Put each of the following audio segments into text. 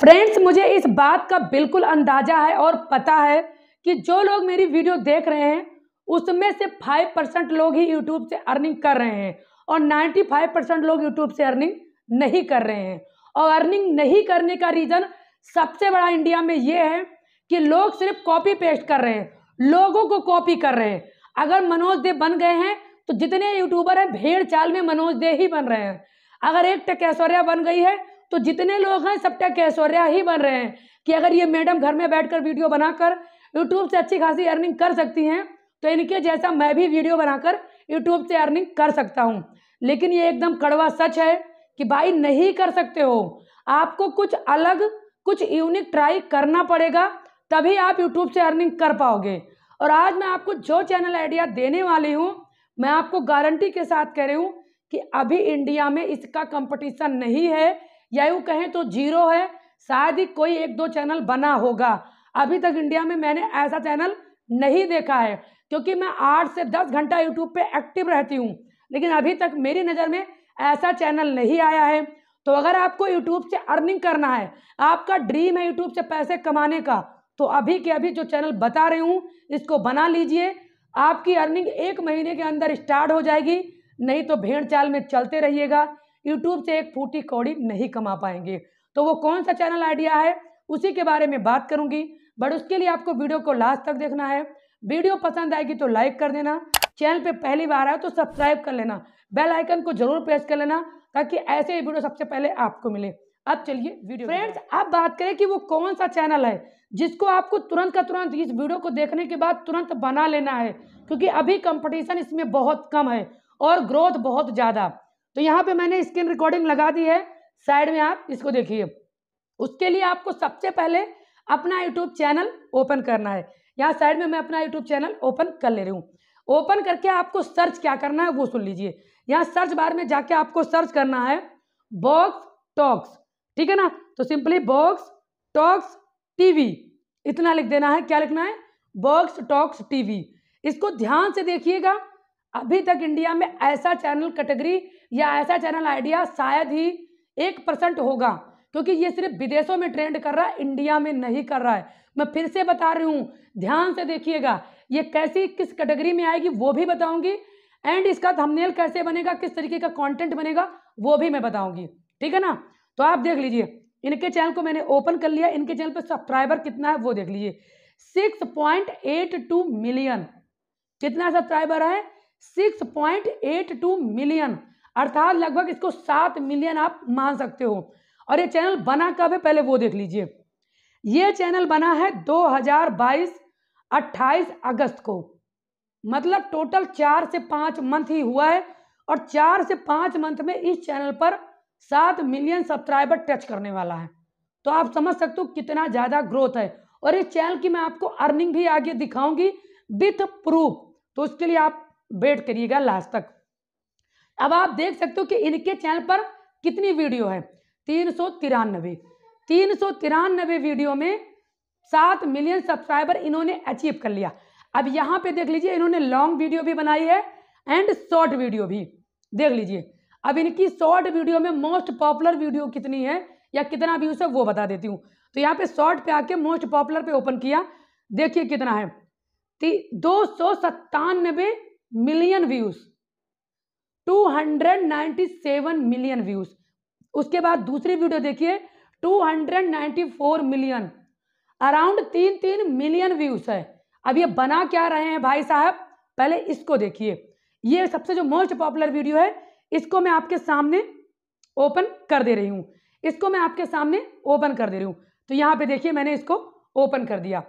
friends मुझे इस बात का बिल्कुल अंदाज़ा है और पता है कि जो लोग मेरी वीडियो देख रहे हैं उसमें से फाइव परसेंट लोग ही यूट्यूब से अर्निंग कर रहे हैं और नाइन्टी फाइव परसेंट लोग यूट्यूब से अर्निंग नहीं कर रहे हैं और अर्निंग नहीं करने का रीज़न सबसे बड़ा इंडिया में ये है कि लोग सिर्फ कॉपी पेस्ट कर रहे हैं लोगों को कॉपी कर रहे हैं अगर मनोज दे बन गए हैं तो जितने यूट्यूबर हैं भेड़ चाल में मनोज दे ही बन रहे हैं अगर एक टकेश्वर्या बन गई है तो जितने लोग हैं सबका कैश्वर्या ही बन रहे हैं कि अगर ये मैडम घर में बैठकर वीडियो बनाकर यूट्यूब से अच्छी खासी अर्निंग कर सकती हैं तो इनके जैसा मैं भी वीडियो बनाकर यूट्यूब से अर्निंग कर सकता हूँ लेकिन ये एकदम कड़वा सच है कि भाई नहीं कर सकते हो आपको कुछ अलग कुछ यूनिक ट्राई करना पड़ेगा तभी आप यूट्यूब से अर्निंग कर पाओगे और आज मैं आपको जो चैनल आइडिया देने वाली हूँ मैं आपको गारंटी के साथ कह रही हूँ कि अभी इंडिया में इसका कंपटीशन नहीं है या यूँ कहें तो जीरो है शायद ही कोई एक दो चैनल बना होगा अभी तक इंडिया में मैंने ऐसा चैनल नहीं देखा है क्योंकि मैं आठ से दस घंटा यूट्यूब पर एक्टिव रहती हूँ लेकिन अभी तक मेरी नज़र में ऐसा चैनल नहीं आया है तो अगर आपको यूट्यूब से अर्निंग करना है आपका ड्रीम है यूट्यूब से पैसे कमाने का तो अभी के अभी जो चैनल बता रही हूँ इसको बना लीजिए आपकी अर्निंग एक महीने के अंदर स्टार्ट हो जाएगी नहीं तो भेड़ चाल में चलते रहिएगा यूट्यूब से एक फूटी कौड़ी नहीं कमा पाएंगे तो वो कौन सा चैनल आइडिया है उसी के बारे में बात करूंगी बट उसके लिए आपको वीडियो को लास्ट तक देखना है वीडियो पसंद आएगी तो लाइक कर देना चैनल पे पहली बार आए तो सब्सक्राइब कर लेना बेल आइकन को जरूर प्रेस कर लेना ताकि ऐसे ही वीडियो सबसे पहले आपको मिले अब चलिए वीडियो फ्रेंड्स अब बात करें कि वो कौन सा चैनल है जिसको आपको तुरंत का तुरंत इस वीडियो को देखने के बाद तुरंत बना लेना है क्योंकि अभी कंपटीशन इसमें बहुत कम है और ग्रोथ बहुत ज़्यादा तो यहाँ पे मैंने स्क्रीन रिकॉर्डिंग लगा दी है साइड में आप इसको देखिए उसके लिए आपको सबसे पहले अपना यूट्यूब चैनल ओपन करना है यहाँ साइड में मैं अपना यूट्यूब चैनल ओपन कर ले रही हूँ ओपन करके आपको सर्च क्या करना है वो सुन लीजिए यहाँ सर्च बार में जाके आपको सर्च करना है बॉक्स टॉक्स ठीक है ना तो सिंपली बॉक्स टॉक्स टीवी इतना लिख देना है क्या लिखना है बॉक्स टॉक्स टीवी इसको ध्यान से देखिएगा अभी तक इंडिया में ऐसा चैनल कैटेगरी या ऐसा चैनल आइडिया शायद ही एक परसेंट होगा क्योंकि ये सिर्फ विदेशों में ट्रेंड कर रहा है इंडिया में नहीं कर रहा है मैं फिर से बता रही हूँ ध्यान से देखिएगा ये कैसी किस कैटेगरी में आएगी वो भी बताऊंगी एंड इसका धमनेल कैसे बनेगा किस तरीके का कॉन्टेंट बनेगा वो भी मैं बताऊंगी ठीक है ना तो आप देख लीजिए इनके चैनल को मैंने ओपन कर लिया इनके चैनल पर सब्सक्राइबर कितना है वो देख लीजिए टू मिलियन कितना सब्सक्राइबर है 6.82 मिलियन अर्थात लगभग इसको सात मिलियन आप मान सकते हो और ये चैनल बना कब है पहले वो देख लीजिए ये चैनल बना है 2022 28 अगस्त को मतलब टोटल चार से पाँच मंथ ही हुआ है और चार से पाँच मंथ में इस चैनल पर सात मिलियन सब्सक्राइबर टच करने वाला है तो आप समझ सकते हो कितना ज़्यादा ग्रोथ है और इस चैनल की मैं आपको अर्निंग भी आगे दिखाऊंगी विथ प्रूफ तो उसके लिए आप वेट करिएगा लास्ट तक अब आप देख सकते हो कि इनके चैनल पर कितनी वीडियो है तीन सौ तिरानबे तीन सौ तिरानबे वीडियो में सात मिलियन सब्सक्राइबर इन्होंने अचीव कर लिया अब यहाँ पे देख लीजिए इन्होंने लॉन्ग वीडियो भी बनाई है एंड शॉर्ट वीडियो भी देख लीजिए अब इनकी शॉर्ट वीडियो में मोस्ट पॉपुलर वीडियो कितनी है या कितना भी उसे वो बता देती हूँ तो यहाँ पे शॉर्ट पे आके मोस्ट पॉपुलर पे ओपन किया देखिए कितना है दो सौ सत्तानबे मिलियन व्यूज 297 मिलियन व्यूज उसके बाद दूसरी वीडियो देखिए 294 मिलियन अराउंड तीन तीन मिलियन व्यूज है अब ये बना क्या रहे हैं भाई साहब पहले इसको देखिए ये सबसे जो मोस्ट पॉपुलर वीडियो है इसको मैं आपके सामने ओपन कर दे रही हूँ इसको मैं आपके सामने ओपन कर दे रही हूँ तो यहाँ पे देखिए मैंने इसको ओपन कर दिया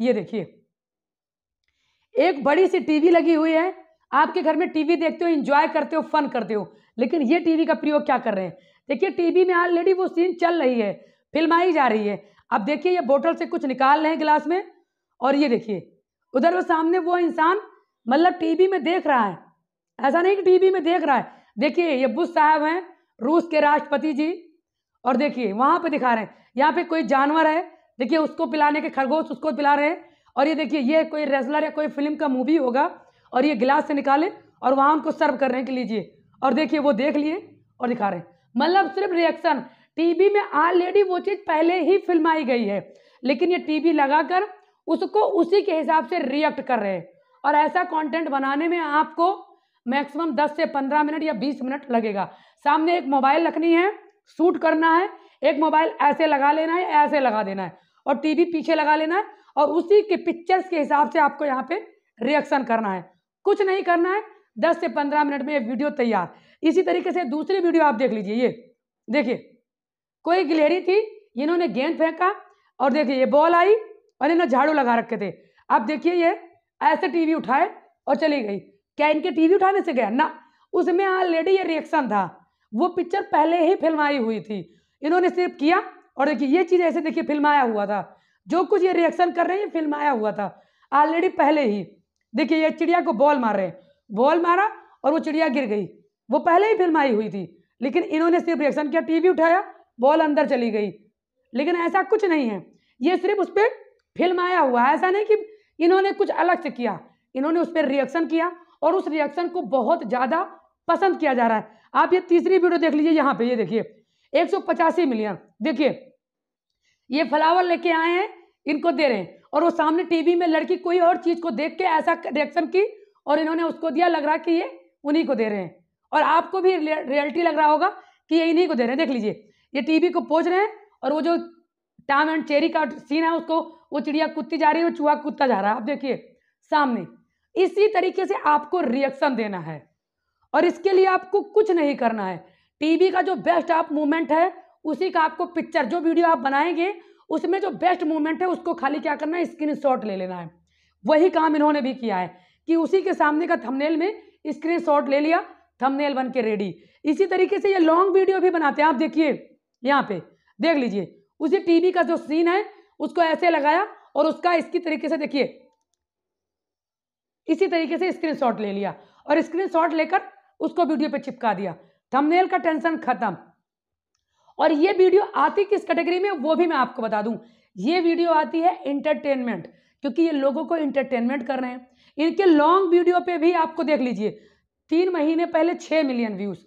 ये देखिए एक बड़ी सी टीवी लगी हुई है आपके घर में टीवी देखते हो इंजॉय करते हो फन करते हो लेकिन ये टीवी का प्रयोग क्या कर रहे हैं देखिए टीवी में ऑलरेडी वो सीन चल रही है फिल्म आई जा रही है अब देखिए ये बोतल से कुछ निकाल रहे हैं गिलास में और ये देखिए उधर वो सामने वो इंसान मतलब टीवी में देख रहा है ऐसा नहीं कि टीवी में देख रहा है देखिए ये बुद्ध साहब हैं रूस के राष्ट्रपति जी और देखिए वहाँ पर दिखा रहे हैं यहाँ पे कोई जानवर है देखिए उसको पिलाने के खरगोश उसको पिला रहे हैं और ये देखिए ये कोई रेसलर या कोई फिल्म का मूवी होगा और ये गिलास से निकाले और वहाँ उनको सर्व करने के लीजिए और देखिए वो देख लिए और दिखा रहे हैं मतलब सिर्फ रिएक्शन टीवी में ऑलरेडी वो चीज़ पहले ही फिल्माई गई है लेकिन ये टीवी लगाकर उसको उसी के हिसाब से रिएक्ट कर रहे हैं और ऐसा कंटेंट बनाने में आपको मैक्सिमम 10 से 15 मिनट या 20 मिनट लगेगा सामने एक मोबाइल रखनी है शूट करना है एक मोबाइल ऐसे लगा लेना है ऐसे लगा देना है और टीवी पीछे लगा लेना है और उसी के पिक्चर्स के हिसाब से आपको यहाँ पे रिएक्शन करना है कुछ नहीं करना है दस से पंद्रह मिनट में ये वीडियो तैयार इसी तरीके से दूसरी वीडियो आप देख लीजिए ये देखिए कोई गिलहरी थी इन्होंने गेंद फेंका और देखिए ये बॉल आई और इन्होंने झाड़ू लगा रखे थे अब देखिए ये ऐसे टीवी उठाए और चली गई क्या इनके टीवी उठाने से गया ना उसमें ऑलरेडी ये रिएक्शन था वो पिक्चर पहले ही फिल्माई हुई थी इन्होंने सिर्फ किया और देखिए ये चीज़ ऐसे देखिए फिल्माया हुआ था जो कुछ ये रिएक्शन कर रहे हैं ये फिल्माया हुआ था ऑलरेडी पहले ही देखिए ये चिड़िया को बॉल मार रहे हैं बॉल मारा और वो चिड़िया गिर गई वो पहले ही फिल्म आई हुई थी लेकिन इन्होंने सिर्फ रिएक्शन किया टीवी उठाया बॉल अंदर चली गई लेकिन ऐसा कुछ नहीं है ये सिर्फ उस पर फिल्म आया हुआ है ऐसा नहीं कि इन्होंने कुछ अलग से किया इन्होंने उस पर रिएक्शन किया और उस रिएक्शन को बहुत ज़्यादा पसंद किया जा रहा है आप ये तीसरी वीडियो देख लीजिए यहाँ पे ये देखिए एक मिलियन देखिए ये फ्लावर लेके आए हैं इनको दे रहे हैं और वो सामने टीवी में लड़की कोई और चीज़ को देख के ऐसा रिएक्शन की और इन्होंने उसको दिया लग रहा कि ये उन्हीं को दे रहे हैं और आपको भी रियलिटी लग रहा होगा कि ये इन्हीं को दे रहे हैं देख लीजिए ये टीवी को पोज रहे हैं और वो जो टाम एंड चेरी का सीन है उसको वो चिड़िया कुत्ती जा रही है वो चूहा कुत्ता जा रहा है आप देखिए सामने इसी तरीके से आपको रिएक्शन देना है और इसके लिए आपको कुछ नहीं करना है टीवी का जो बेस्ट आप मूवमेंट है उसी का आपको पिक्चर जो वीडियो आप बनाएंगे उसमें जो बेस्ट मूवमेंट है उसको खाली क्या करना है स्क्रीन शॉट ले लेना है वही काम इन्होंने भी किया है कि उसी के सामने का थमनेल में स्क्रीन शॉट ले लिया थमनेल बन के रेडी इसी तरीके से ये लॉन्ग वीडियो भी बनाते हैं आप देखिए यहाँ पे देख लीजिए उसी टीवी का जो सीन है उसको ऐसे लगाया और उसका इसकी तरीके से देखिए इसी तरीके से स्क्रीनशॉट ले लिया और स्क्रीनशॉट लेकर उसको वीडियो पे चिपका दिया थंबनेल का टेंशन खत्म और ये वीडियो आती किस कैटेगरी में वो भी मैं आपको बता दूं ये वीडियो आती है इंटरटेनमेंट क्योंकि ये लोगों को इंटरटेनमेंट कर रहे हैं इनके लॉन्ग वीडियो पे भी आपको देख लीजिए तीन महीने पहले छः मिलियन व्यूज़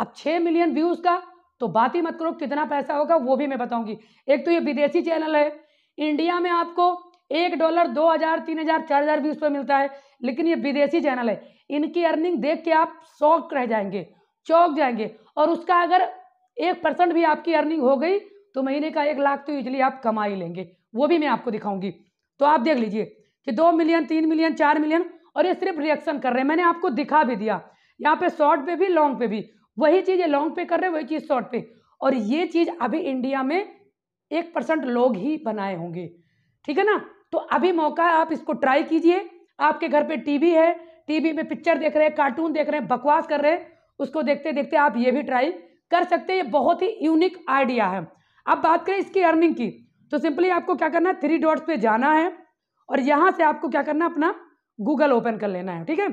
अब छः मिलियन व्यूज़ का तो बात ही मत करो कितना पैसा होगा वो भी मैं बताऊंगी एक तो ये विदेशी चैनल है इंडिया में आपको एक डॉलर दो हज़ार तीन हज़ार चार हज़ार व्यूज़ पर मिलता है लेकिन ये विदेशी चैनल है इनकी अर्निंग देख के आप शौक रह जाएंगे चौक जाएंगे और उसका अगर एक परसेंट भी आपकी अर्निंग हो गई तो महीने का एक लाख तो यूजली आप कमा ही लेंगे वो भी मैं आपको दिखाऊंगी तो आप देख लीजिए कि दो मिलियन तीन मिलियन चार मिलियन और ये सिर्फ रिएक्शन कर रहे हैं मैंने आपको दिखा भी दिया यहाँ पे शॉर्ट पे भी लॉन्ग पे भी वही ये लॉन्ग पे कर रहे हैं वही चीज़ शॉर्ट पे और ये चीज़ अभी इंडिया में एक परसेंट लोग ही बनाए होंगे ठीक है ना तो अभी मौका है आप इसको ट्राई कीजिए आपके घर पे टीवी है टीवी में पिक्चर देख रहे हैं कार्टून देख रहे हैं बकवास कर रहे हैं उसको देखते देखते आप ये भी ट्राई कर सकते हैं ये बहुत ही यूनिक आइडिया है अब बात करें इसकी अर्निंग की तो सिंपली आपको क्या करना है थ्री डॉट्स पे जाना है और यहाँ से आपको क्या करना है अपना गूगल ओपन कर लेना है ठीक है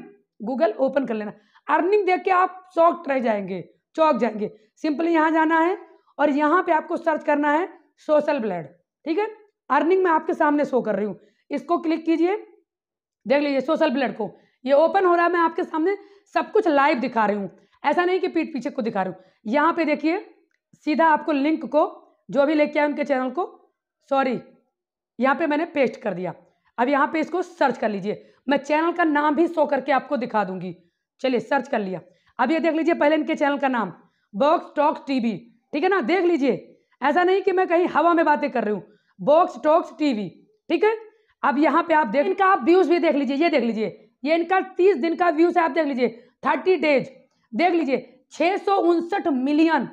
गूगल ओपन कर लेना अर्निंग देख के आप शौक रह जाएंगे चौक जाएंगे सिंपली यहाँ जाना है और यहाँ पे आपको सर्च करना है सोशल ब्लेड ठीक है अर्निंग मैं आपके सामने शो कर रही हूँ इसको क्लिक कीजिए देख लीजिए सोशल ब्लेड को ये ओपन हो रहा है मैं आपके सामने सब कुछ लाइव दिखा रही हूँ ऐसा नहीं कि पीठ पीछे को दिखा रहा हूँ यहाँ पे देखिए सीधा आपको लिंक को जो भी लेके आए उनके चैनल को सॉरी यहाँ पे मैंने पेस्ट कर दिया अब यहाँ पे इसको सर्च कर लीजिए मैं चैनल का नाम भी शो करके आपको दिखा दूंगी चलिए सर्च कर लिया अब ये देख लीजिए पहले इनके चैनल का नाम बॉक्स टॉक्स टीवी ठीक है ना देख लीजिए ऐसा नहीं कि मैं कहीं हवा में बातें कर रही हूँ बॉक्स टॉक्स टीवी ठीक है अब यहाँ पे आप देख इनका आप व्यूज भी देख लीजिए ये देख लीजिए ये इनका तीस दिन का व्यूज है आप देख लीजिए थर्टी डेज देख लीजिए छः मिलियन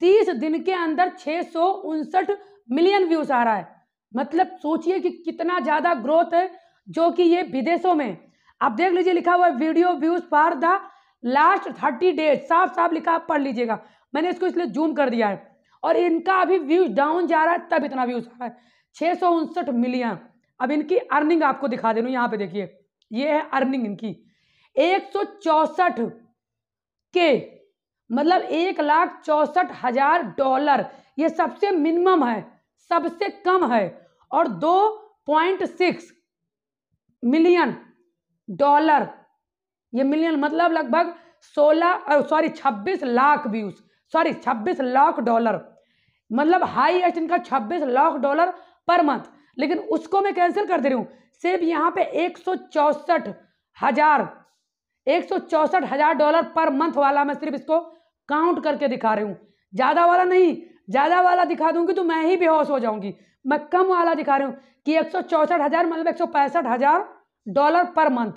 तीस दिन के अंदर छः मिलियन व्यूज आ रहा है मतलब सोचिए कि कितना ज़्यादा ग्रोथ है जो कि ये विदेशों में आप देख लीजिए लिखा हुआ video views for the last thirty days साफ साफ लिखा आप पढ़ लीजिएगा मैंने इसको इसलिए जूम कर दिया है और इनका अभी व्यूज डाउन जा रहा है तब इतना व्यूज आ रहा है छः मिलियन अब इनकी अर्निंग आपको दिखा दे रू यहाँ पे देखिए ये है अर्निंग इनकी एक के मतलब एक लाख चौसठ हजार डॉलर ये सबसे मिनिमम है सबसे कम है और दो पॉइंट सिक्स मिलियन डॉलर ये मिलियन मतलब लगभग सोलह सॉरी छब्बीस लाख व्यूज सॉरी छब्बीस लाख डॉलर मतलब हाई एस्ट इनका छब्बीस लाख डॉलर पर मंथ लेकिन उसको मैं कैंसिल कर दे रही हूँ सिर्फ यहाँ पे एक सौ चौसठ हजार एक हजार डॉलर पर मंथ वाला मैं सिर्फ इसको काउंट करके दिखा रही हूँ ज़्यादा वाला नहीं ज़्यादा वाला दिखा दूंगी तो मैं ही बेहोश हो जाऊंगी मैं कम वाला दिखा रही हूँ कि एक हजार मतलब एक हजार डॉलर पर मंथ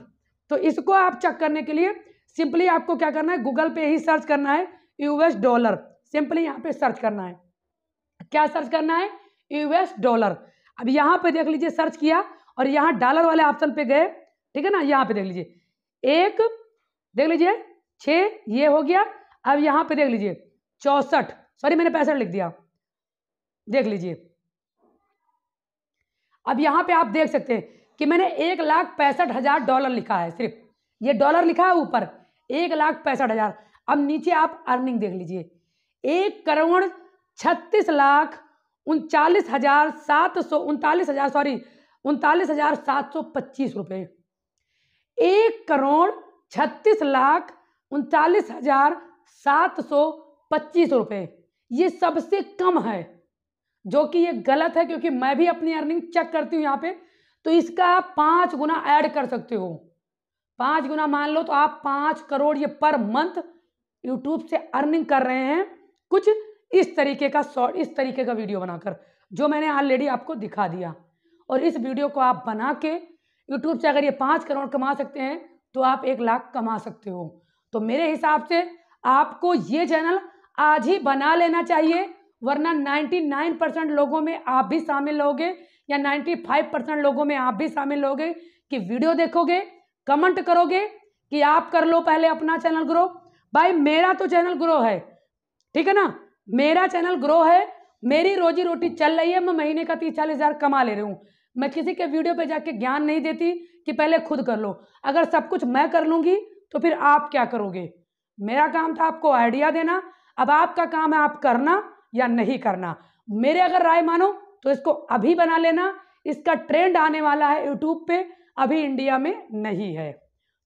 तो इसको आप चेक करने के लिए सिंपली आपको क्या करना है गूगल पे ही सर्च करना है यूएस डॉलर सिंपली यहाँ पे सर्च करना है क्या सर्च करना है यूएस डॉलर अब यहाँ पे देख लीजिए सर्च किया और यहाँ डॉलर वाले ऑप्शन पे गए ठीक है ना यहाँ पे देख लीजिए एक देख लीजिए छ ये हो गया अब यहाँ पे देख लीजिए चौसठ सॉरी मैंने पैंसठ लिख दिया देख लीजिए अब यहाँ पे आप देख सकते हैं कि मैंने एक लाख पैंसठ हजार डॉलर लिखा है सिर्फ ये डॉलर लिखा है ऊपर एक लाख पैंसठ हजार अब नीचे आप अर्निंग देख लीजिए एक करोड़ छत्तीस लाख उनचालीस हजार सात सौ उनतालीस हजार सॉरी उनतालीस हजार सात सौ पच्चीस रुपये एक करोड़ छत्तीस लाख उनतालीस हजार सात सौ पच्चीस रुपये ये सबसे कम है जो कि ये गलत है क्योंकि मैं भी अपनी अर्निंग चेक करती हूँ यहाँ पे तो इसका आप पाँच गुना ऐड कर सकते हो पाँच गुना मान लो तो आप पाँच करोड़ ये पर मंथ यूट्यूब से अर्निंग कर रहे हैं कुछ इस तरीके का शॉर्ट इस तरीके का वीडियो बनाकर जो मैंने ऑलरेडी आपको दिखा दिया और इस वीडियो को आप बना के यूट्यूब से अगर ये पाँच करोड़ कमा सकते हैं तो आप एक लाख कमा सकते हो तो मेरे हिसाब से आपको ये चैनल आज ही बना लेना चाहिए वरना 99 परसेंट लोगों में आप भी शामिल होगे या 95 परसेंट लोगों में आप भी शामिल होगे कि वीडियो देखोगे कमेंट करोगे कि आप कर लो पहले अपना चैनल ग्रो भाई मेरा तो चैनल ग्रो है ठीक है ना मेरा चैनल ग्रो है मेरी रोजी रोटी चल रही है मैं महीने का तीस चालीस हज़ार कमा ले रही हूँ मैं किसी के वीडियो पे जाके ज्ञान नहीं देती कि पहले खुद कर लो अगर सब कुछ मैं कर लूँगी तो फिर आप क्या करोगे मेरा काम था आपको आइडिया देना अब आपका काम है आप करना या नहीं करना मेरे अगर राय मानो तो इसको अभी बना लेना इसका ट्रेंड आने वाला है यूट्यूब पे अभी इंडिया में नहीं है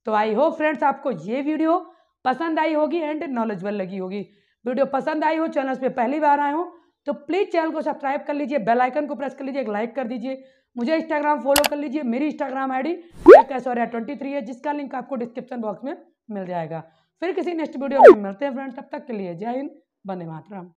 तो आई होप फ्रेंड्स आपको ये वीडियो पसंद आई होगी एंड नॉलेजबल लगी होगी वीडियो पसंद आई हो चैनल पे पहली बार आए हो तो प्लीज़ चैनल को सब्सक्राइब कर लीजिए बेल आइकन को प्रेस कर लीजिए एक लाइक कर दीजिए मुझे इंस्टाग्राम फॉलो कर लीजिए मेरी इंस्टाग्राम आई डी कैसौर्या ट्वेंटी थ्री है जिसका लिंक आपको डिस्क्रिप्शन बॉक्स में मिल जाएगा फिर किसी नेक्स्ट वीडियो में मिलते हैं फ्रेंड तब तक के लिए जय हिंद बंदे मातराम